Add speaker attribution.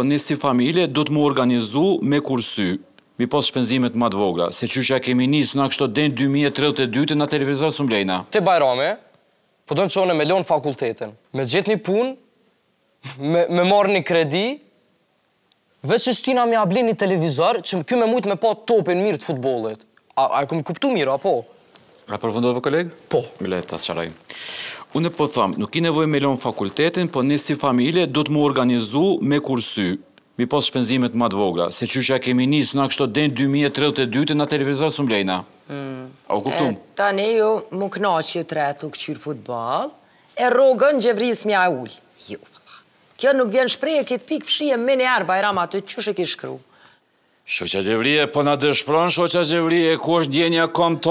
Speaker 1: Po ne si familje do të më organizu me kursy, mi pos shpenzimet më të vogla, se që që a kemi njës në akështo den 2032 në televizor së mblejna. Te bajrame,
Speaker 2: po do në qone me lonë fakultetin, me gjithë një pun, me, marë një kredi, veç që stina me ablin një televizor, që më kjo me mujtë me po topin mirë të futbolet. A, a e këmë kuptu mirë, apo?
Speaker 1: A vë kolegë? Po. Mile, ta së qarajnë. Unë e po thamë, nuk i nevoj me lonë fakultetin, po në si familje do të më organizu me kursy, mi pos shpenzimet të vogla, se që që a kemi njësë në akështot denë 2032 në televizor së mblejna. Mm. A u kuptum?
Speaker 3: Ta ne ju më këna që të retu këqyrë futbol, e rogën gjevris mja ullë. Jo, vëlla. Kjo nuk vjen shpreje, këtë pikë fshie me një arba e rama të që që që që që që që që që që që që
Speaker 1: që që që